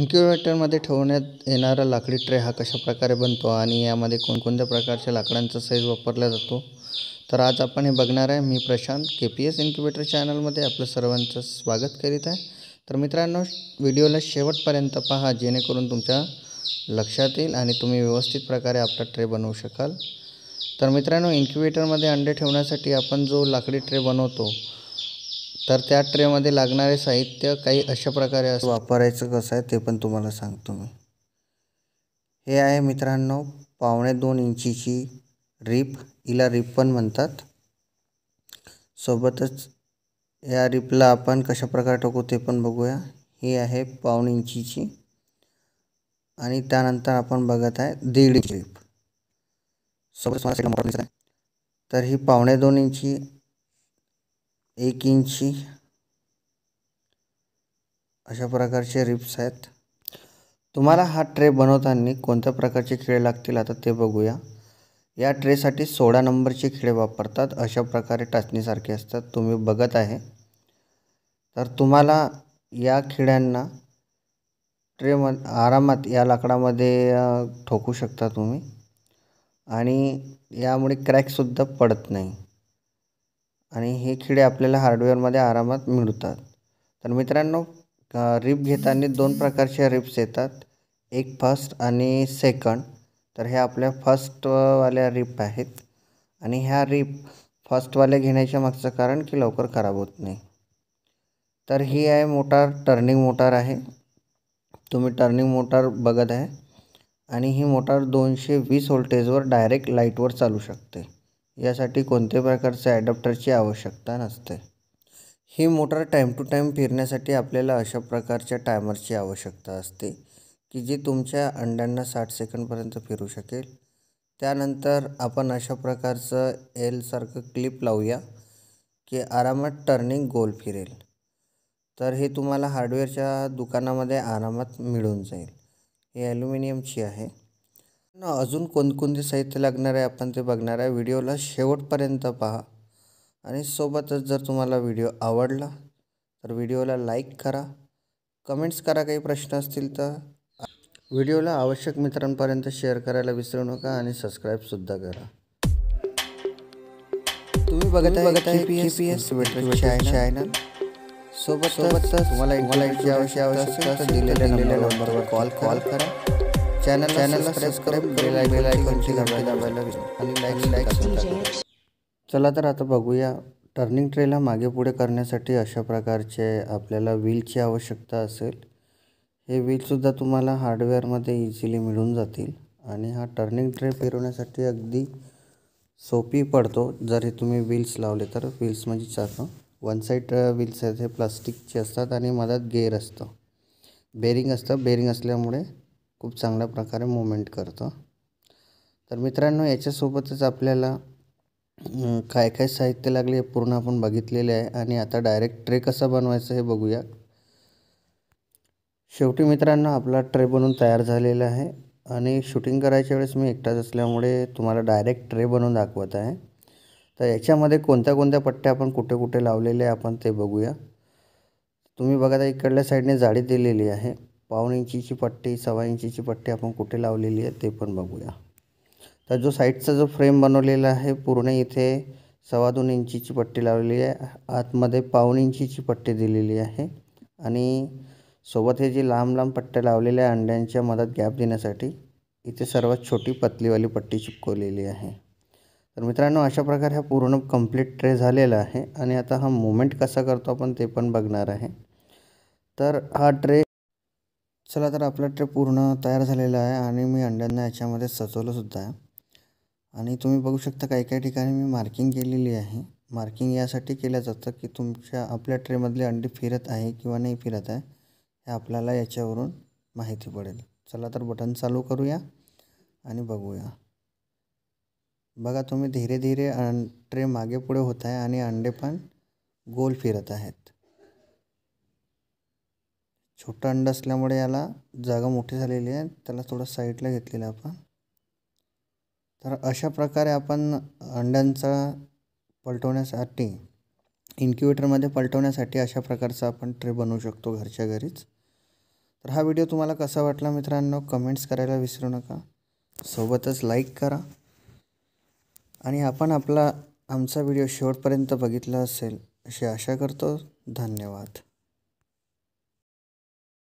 इन्क्युबेटरमध्ये ठेवण्यात येणारा लाकडी ट्रे हा कशा प्रकारे बनतो आणि यामध्ये कोणकोणत्या प्रकारच्या लाकडांचा साईज वापरला जातो तर आज आपण हे बघणार आहे मी Prashant K P S incubator चॅनलमध्ये आपलं सर्वांचं स्वागत करीत आहे तर मित्रांनो व्हिडिओला शेवटपर्यंत पहा जेणेकरून तुमच्या लक्षात येईल आणि तुम्ही व्यवस्थित प्रकारे आपला ट्रे बनवू शकाल तर मित्रांनो इन्क्युबेटरमध्ये अंडे ठेवण्यासाठी आपण जो लाकडी ट्रे बनवतो तर त्या ट्रेमध्ये लागणारे साहित्य काही अशा प्रकारे असं वापरायचं कसं आहे ते पण तुम्हाला सांगतो मी हे आहे मित्रांनो पावणे दोन इंचीची रिप हिला रिप पण म्हणतात सोबतच या रिपला आपण कशा प्रकारे टाकू ते पण बघूया ही आहे पावणे इंचीची आणि त्यानंतर आपण बघत आहे दीड रिप सोबत तर ही पावणे दोन इंची एक इंची अशा प्रकारचे रिप्स आहेत तुम्हाला हा ट्रे बनवताना कोणत्या प्रकारचे खिळे लागतील आता ते बघूया या ट्रेसाठी सोळा नंबरचे खिळे वापरतात अशा प्रकारे टाचणीसारखे असतात तुम्ही बघत आहे तर तुम्हाला या खिळ्यांना ट्रेम आरामात या लाकडामध्ये ठोकू शकता तुम्ही आणि यामुळे क्रॅकसुद्धा पडत नाही आणि हे खिळे आपल्याला हार्डवेअरमध्ये आरामात मिळतात तर मित्रांनो रिप घेताना दोन प्रकारच्या रिप्स येतात एक फर्स्ट आणि सेकंड तर हे आपल्या फर्स्टवाल्या रिप आहेत आणि ह्या रिप फर्स्टवाल्या घेण्याच्या मागचं कारण की लवकर खराब होत नाही तर ही आहे मोटार टर्निंग मोटार आहे तुम्ही टर्निंग मोटार बघत आहे आणि ही मोटार दोनशे वीस व्होल्टेजवर डायरेक्ट लाईटवर चालू शकते यासाठी कोणत्या प्रकारच्या ॲडॉप्टरची आवश्यकता नसते ही मोटर टाईम टू टाईम फिरण्यासाठी आपल्याला अशा प्रकारच्या टायमरची आवश्यकता असते की जी तुमच्या अंड्यांना साठ सेकंडपर्यंत फिरू शकेल त्यानंतर आपण अशा प्रकारचं एलसारखं क्लिप लावूया की आरामात टर्निंग गोल फिरेल तर हे तुम्हाला हार्डवेअरच्या दुकानामध्ये आरामात मिळून जाईल हे ॲल्युमिनियमची आहे अजून कोणकोणते साहित्य लागणार आहे आपण ते बघणार आहे व्हिडिओला शेवटपर्यंत पहा आणि सोबतच जर तुम्हाला व्हिडिओ आवडला तर व्हिडिओला लाईक करा कमेंट्स करा काही प्रश्न असतील तर व्हिडिओला आवश्यक मित्रांपर्यंत शेअर करायला विसरू नका आणि सबस्क्राईबसुद्धा करा तुम्ही बघत बघत आहे P S P S channel सोबत सोबतच मला आवश्यक आवश्यक दिलेल्या नंबरवर कॉल कॉल करा channel channel subscribe bell bell आयकॉनची आणि लाईक लाईक चला तर आता बघूया टर्निंग ट्रेला मागे पुढे करण्यासाठी अशा प्रकारचे आपल्याला व्हीलची आवश्यकता असेल हे व्हीलसुद्धा तुम्हाला हार्डवेअरमध्ये इझिली मिळून जातील आणि हा टर्निंग ट्रे फिरवण्यासाठी अगदी सोपी पडतो जरी तुम्ही व्हील्स लावले तर व्हील्स म्हणजे चाकं वन साईड व्हील्स आहेत हे प्लास्टिकचे असतात आणि मधात गेअर असतं बेरिंग असतं बेरिंग असल्यामुळे खूप चांगल्या प्रकारे मुवमेंट करतं तर मित्रांनो याच्यासोबतच आपल्याला काय काय साहित्य लागले हे पूर्ण आपण बघितलेले आहे आणि आता डायरेक्ट ट्रे कसा बनवायचं हे बघूया शेवटी मित्रांनो आपला ट्रे बनवून तयार झालेला आहे आणि शूटिंग करायच्या वेळेस मी एकटाच असल्यामुळे तुम्हाला डायरेक्ट ट्रे बनवून दाखवत आहे तर याच्यामध्ये कोणत्या कोणत्या पट्ट्या आपण कुठे कुठे लावलेल्या आपण ते बघूया तुम्ही बघा इकडल्या साईडने जाळी दिलेली आहे पाऊण इंचीची पट्टी सव्वा इंचीची पट्टी आपण कुठे लावलेली आहे ते पण बघूया तर जो साईडचा जो फ्रेम बनवलेला आहे पूर्ण इथे सव्वा दोन इंचीची पट्टी लावलेली आहे आतमध्ये पाऊण इंचीची पट्टी दिलेली आहे आणि सोबत हे जे लांब लांब पट्ट्या लावलेल्या आहे अंड्यांच्या मदत गॅप देण्यासाठी इथे सर्वात छोटी पतलीवाली पट्टी चिपकवलेली आहे तर मित्रांनो अशा प्रकारे हा पूर्ण कम्प्लीट ट्रे झालेला आहे आणि आता हा मुवमेंट कसा करतो आपण ते पण बघणार आहे तर हा ट्रे चला तर आपला ट्रे पूर्ण तयार झालेला आहे आणि मी अंड्यांना याच्यामध्ये सुद्धा आहे आणि तुम्ही बघू शकता काही काही ठिकाणी मी मार्किंग केलेली आहे मार्किंग यासाठी केलं जातं की तुमच्या आपल्या ट्रेमधले अंडे फिरत आहे किंवा नाही फिरत आहे हे आपल्याला याच्यावरून माहिती पडेल चला तर बटन चालू करूया आणि बघूया बघा तुम्ही धीरे धीरे ट्रे मागे पुढे होत आहे आणि अंडे पण गोल फिरत आहेत छोटा अंडा असल्यामुळे याला जागा मोठी झालेली आहे त्याला थोडं साईडला घेतलेलं आपण तर अशा प्रकारे आपण अंड्यांचा पलटवण्यासाठी इन्क्युबेटरमध्ये पलटवण्यासाठी अशा प्रकारचा आपण ट्रे बनवू शकतो घरच्या घरीच तर हा व्हिडिओ तुम्हाला कसा वाटला मित्रांनो कमेंट्स करायला विसरू नका सोबतच लाईक करा आणि आपण आपला आमचा व्हिडिओ शेवटपर्यंत बघितला असेल अशी आशा करतो धन्यवाद